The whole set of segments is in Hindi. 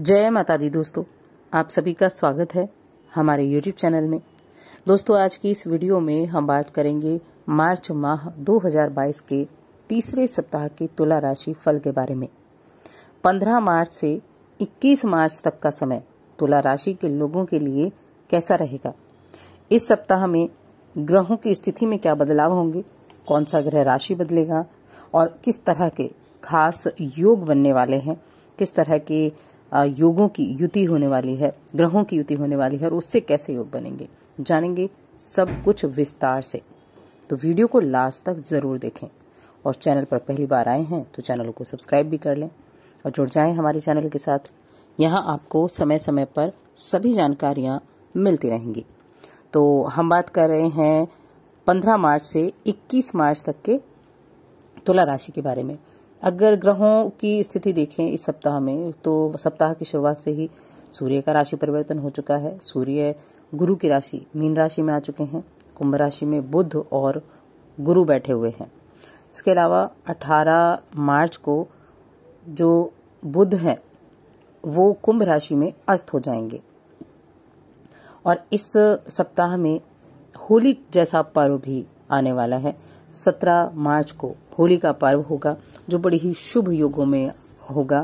जय माता दी दोस्तों आप सभी का स्वागत है हमारे YouTube चैनल में दोस्तों आज की इस वीडियो में हम बात करेंगे मार्च माह 2022 के तीसरे सप्ताह के तुला राशि फल के बारे में 15 मार्च से 21 मार्च तक का समय तुला राशि के लोगों के लिए कैसा रहेगा इस सप्ताह में ग्रहों की स्थिति में क्या बदलाव होंगे कौन सा ग्रह राशि बदलेगा और किस तरह के खास योग बनने वाले हैं किस तरह के योगों की युति होने वाली है ग्रहों की युति होने वाली है और उससे कैसे योग बनेंगे जानेंगे सब कुछ विस्तार से तो वीडियो को लास्ट तक जरूर देखें और चैनल पर पहली बार आए हैं तो चैनल को सब्सक्राइब भी कर लें और जुड़ जाएं हमारे चैनल के साथ यहाँ आपको समय समय पर सभी जानकारियाँ मिलती रहेंगी तो हम बात कर रहे हैं 15 मार्च से 21 मार्च तक के तुला राशि के बारे में अगर ग्रहों की स्थिति देखें इस सप्ताह में तो सप्ताह की शुरुआत से ही सूर्य का राशि परिवर्तन हो चुका है सूर्य गुरु की राशि मीन राशि में आ चुके हैं कुंभ राशि में बुध और गुरु बैठे हुए हैं इसके अलावा 18 मार्च को जो बुध हैं वो कुंभ राशि में अस्त हो जाएंगे और इस सप्ताह में होली जैसा पर्व भी आने वाला है सत्रह मार्च को होली का पर्व होगा जो बड़ी ही शुभ योगों में होगा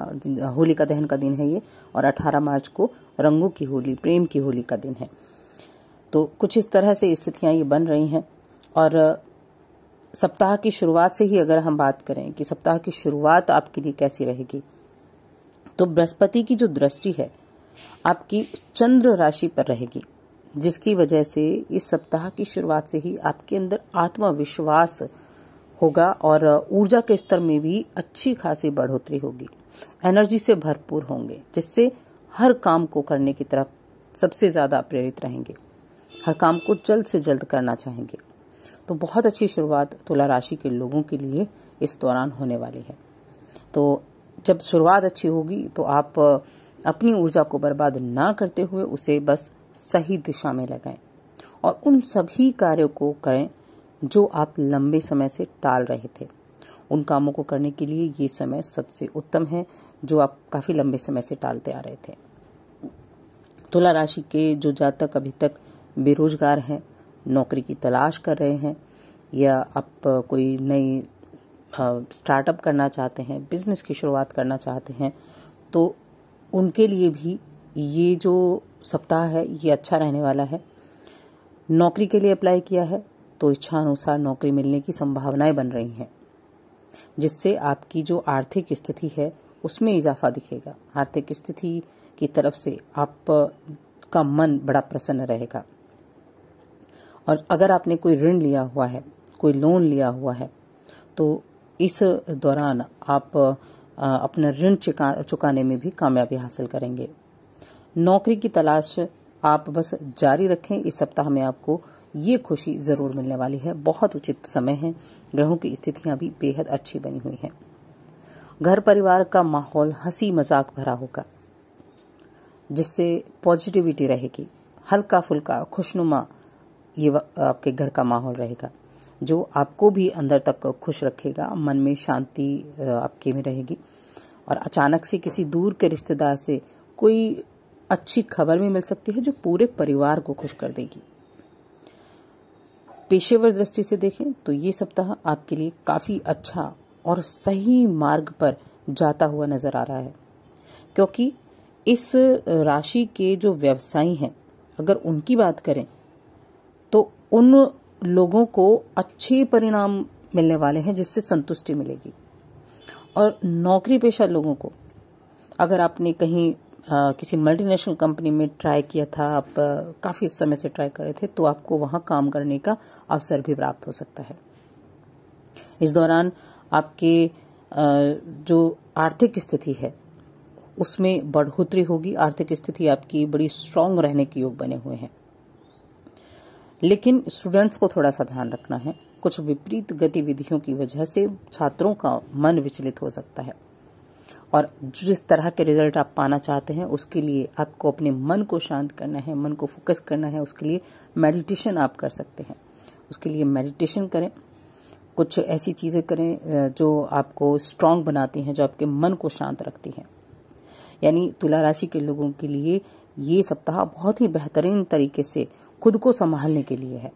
होली का दहन का दिन है ये और 18 मार्च को रंगों की होली प्रेम की होली का दिन है तो कुछ इस तरह से स्थितियां ये बन रही हैं और सप्ताह की शुरुआत से ही अगर हम बात करें कि सप्ताह की शुरुआत आपके लिए कैसी रहेगी तो बृहस्पति की जो दृष्टि है आपकी चंद्र राशि पर रहेगी जिसकी वजह से इस सप्ताह की शुरुआत से ही आपके अंदर आत्मविश्वास होगा और ऊर्जा के स्तर में भी अच्छी खासी बढ़ोतरी होगी एनर्जी से भरपूर होंगे जिससे हर काम को करने की तरफ सबसे ज़्यादा प्रेरित रहेंगे हर काम को जल्द से जल्द करना चाहेंगे तो बहुत अच्छी शुरुआत तुला राशि के लोगों के लिए इस दौरान होने वाली है तो जब शुरुआत अच्छी होगी तो आप अपनी ऊर्जा को बर्बाद ना करते हुए उसे बस सही दिशा में लगाएं और उन सभी कार्यों को करें जो आप लंबे समय से टाल रहे थे उन कामों को करने के लिए ये समय सबसे उत्तम है जो आप काफ़ी लंबे समय से टालते आ रहे थे तुला राशि के जो जातक अभी तक बेरोजगार हैं नौकरी की तलाश कर रहे हैं या आप कोई नई स्टार्टअप करना चाहते हैं बिजनेस की शुरुआत करना चाहते हैं तो उनके लिए भी ये जो सप्ताह है ये अच्छा रहने वाला है नौकरी के लिए अप्लाई किया है तो इच्छा अनुसार नौकरी मिलने की संभावनाएं बन रही हैं जिससे आपकी जो आर्थिक स्थिति है उसमें इजाफा दिखेगा आर्थिक स्थिति की तरफ से आप का मन बड़ा प्रसन्न रहेगा और अगर आपने कोई ऋण लिया हुआ है कोई लोन लिया हुआ है तो इस दौरान आप अपना ऋण चुकाने में भी कामयाबी हासिल करेंगे नौकरी की तलाश आप बस जारी रखें इस सप्ताह में आपको ये खुशी जरूर मिलने वाली है बहुत उचित समय है ग्रहों की स्थितियां भी बेहद अच्छी बनी हुई हैं घर परिवार का माहौल हंसी मजाक भरा होगा जिससे पॉजिटिविटी रहेगी हल्का फुल्का खुशनुमा ये आपके घर का माहौल रहेगा जो आपको भी अंदर तक खुश रखेगा मन में शांति आपके में रहेगी और अचानक से किसी दूर के रिश्तेदार से कोई अच्छी खबर भी मिल सकती है जो पूरे परिवार को खुश कर देगी पेशेवर दृष्टि से देखें तो ये सप्ताह आपके लिए काफी अच्छा और सही मार्ग पर जाता हुआ नजर आ रहा है क्योंकि इस राशि के जो व्यवसायी हैं अगर उनकी बात करें तो उन लोगों को अच्छे परिणाम मिलने वाले हैं जिससे संतुष्टि मिलेगी और नौकरी पेशा लोगों को अगर आपने कहीं किसी मल्टीनेशनल कंपनी में ट्राई किया था आप काफ़ी समय से ट्राई कर रहे थे तो आपको वहां काम करने का अवसर भी प्राप्त हो सकता है इस दौरान आपके जो आर्थिक स्थिति है उसमें बढ़ोतरी होगी आर्थिक स्थिति आपकी बड़ी स्ट्रांग रहने के योग बने हुए हैं लेकिन स्टूडेंट्स को थोड़ा सा ध्यान रखना है कुछ विपरीत गतिविधियों की वजह से छात्रों का मन विचलित हो सकता है और जिस तरह के रिजल्ट आप पाना चाहते हैं उसके लिए आपको अपने मन को शांत करना है मन को फोकस करना है उसके लिए मेडिटेशन आप कर सकते हैं उसके लिए मेडिटेशन करें कुछ ऐसी चीज़ें करें जो आपको स्ट्रांग बनाती हैं जो आपके मन को शांत रखती हैं यानी तुला राशि के लोगों के लिए ये सप्ताह बहुत ही बेहतरीन तरीके से खुद को संभालने के लिए है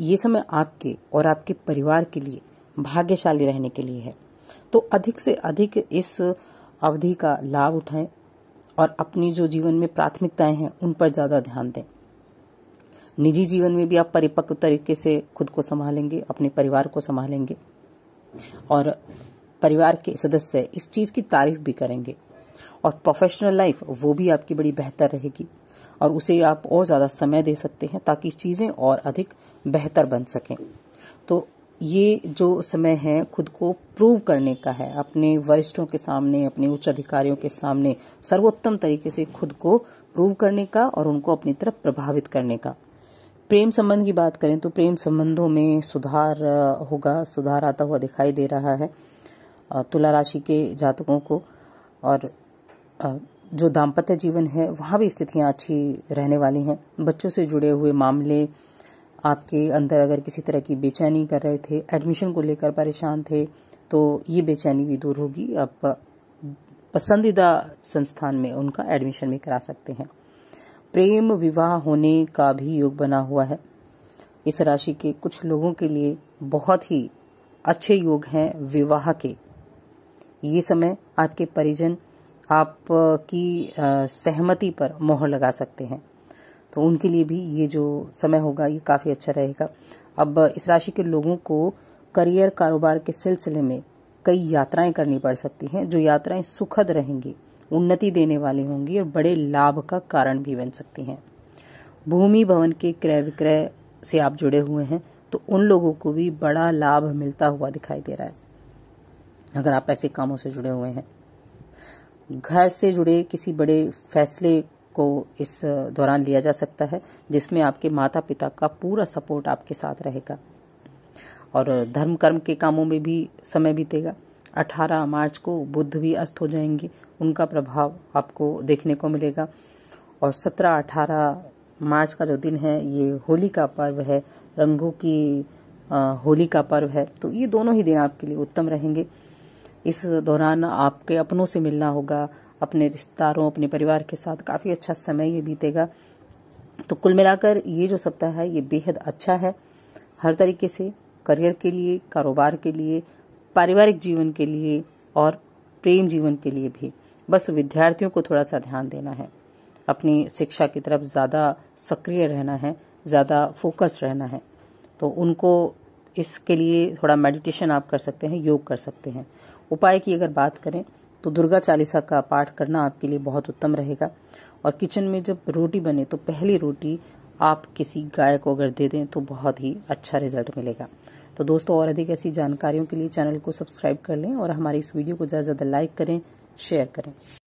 ये समय आपके और आपके परिवार के लिए भाग्यशाली रहने के लिए है तो अधिक से अधिक इस अवधि का लाभ उठाएं और अपनी जो जीवन में प्राथमिकताएं हैं उन पर ज़्यादा ध्यान दें निजी जीवन में भी आप परिपक्व तरीके से खुद को संभालेंगे अपने परिवार को संभालेंगे और परिवार के सदस्य इस चीज़ की तारीफ भी करेंगे और प्रोफेशनल लाइफ वो भी आपकी बड़ी बेहतर रहेगी और उसे आप और ज़्यादा समय दे सकते हैं ताकि चीज़ें और अधिक बेहतर बन सकें तो ये जो समय है खुद को प्रूव करने का है अपने वरिष्ठों के सामने अपने उच्च अधिकारियों के सामने सर्वोत्तम तरीके से खुद को प्रूव करने का और उनको अपनी तरफ प्रभावित करने का प्रेम संबंध की बात करें तो प्रेम संबंधों में सुधार होगा सुधार आता हुआ दिखाई दे रहा है तुला राशि के जातकों को और जो दाम्पत्य जीवन है वहां भी स्थितियां अच्छी रहने वाली हैं बच्चों से जुड़े हुए मामले आपके अंदर अगर किसी तरह की बेचैनी कर रहे थे एडमिशन को लेकर परेशान थे तो ये बेचैनी भी दूर होगी आप पसंदीदा संस्थान में उनका एडमिशन भी करा सकते हैं प्रेम विवाह होने का भी योग बना हुआ है इस राशि के कुछ लोगों के लिए बहुत ही अच्छे योग हैं विवाह के ये समय आपके परिजन आपकी सहमति पर मोहर लगा सकते हैं तो उनके लिए भी ये जो समय होगा ये काफ़ी अच्छा रहेगा अब इस राशि के लोगों को करियर कारोबार के सिलसिले में कई यात्राएं करनी पड़ सकती हैं जो यात्राएं सुखद रहेंगी उन्नति देने वाली होंगी और बड़े लाभ का कारण भी बन सकती हैं भूमि भवन के क्रय विक्रय से आप जुड़े हुए हैं तो उन लोगों को भी बड़ा लाभ मिलता हुआ दिखाई दे रहा है अगर आप ऐसे कामों से जुड़े हुए हैं घर से जुड़े किसी बड़े फैसले को इस दौरान लिया जा सकता है जिसमें आपके माता पिता का पूरा सपोर्ट आपके साथ रहेगा और धर्म कर्म के कामों में भी समय बीतेगा 18 मार्च को बुद्ध भी अस्त हो जाएंगे उनका प्रभाव आपको देखने को मिलेगा और 17-18 मार्च का जो दिन है ये होली का पर्व है रंगों की होली का पर्व है तो ये दोनों ही दिन आपके लिए उत्तम रहेंगे इस दौरान आपके अपनों से मिलना होगा अपने रिश्तेदारों अपने परिवार के साथ काफ़ी अच्छा समय ये बीतेगा तो कुल मिलाकर ये जो सप्ताह है ये बेहद अच्छा है हर तरीके से करियर के लिए कारोबार के लिए पारिवारिक जीवन के लिए और प्रेम जीवन के लिए भी बस विद्यार्थियों को थोड़ा सा ध्यान देना है अपनी शिक्षा की तरफ ज़्यादा सक्रिय रहना है ज़्यादा फोकस रहना है तो उनको इसके लिए थोड़ा मेडिटेशन आप कर सकते हैं योग कर सकते हैं उपाय की अगर बात करें तो दुर्गा चालीसा का पाठ करना आपके लिए बहुत उत्तम रहेगा और किचन में जब रोटी बने तो पहली रोटी आप किसी गाय को अगर दे दें तो बहुत ही अच्छा रिजल्ट मिलेगा तो दोस्तों और अधिक ऐसी जानकारियों के लिए चैनल को सब्सक्राइब कर लें और हमारी इस वीडियो को ज़्यादा ज़्यादा लाइक करें शेयर करें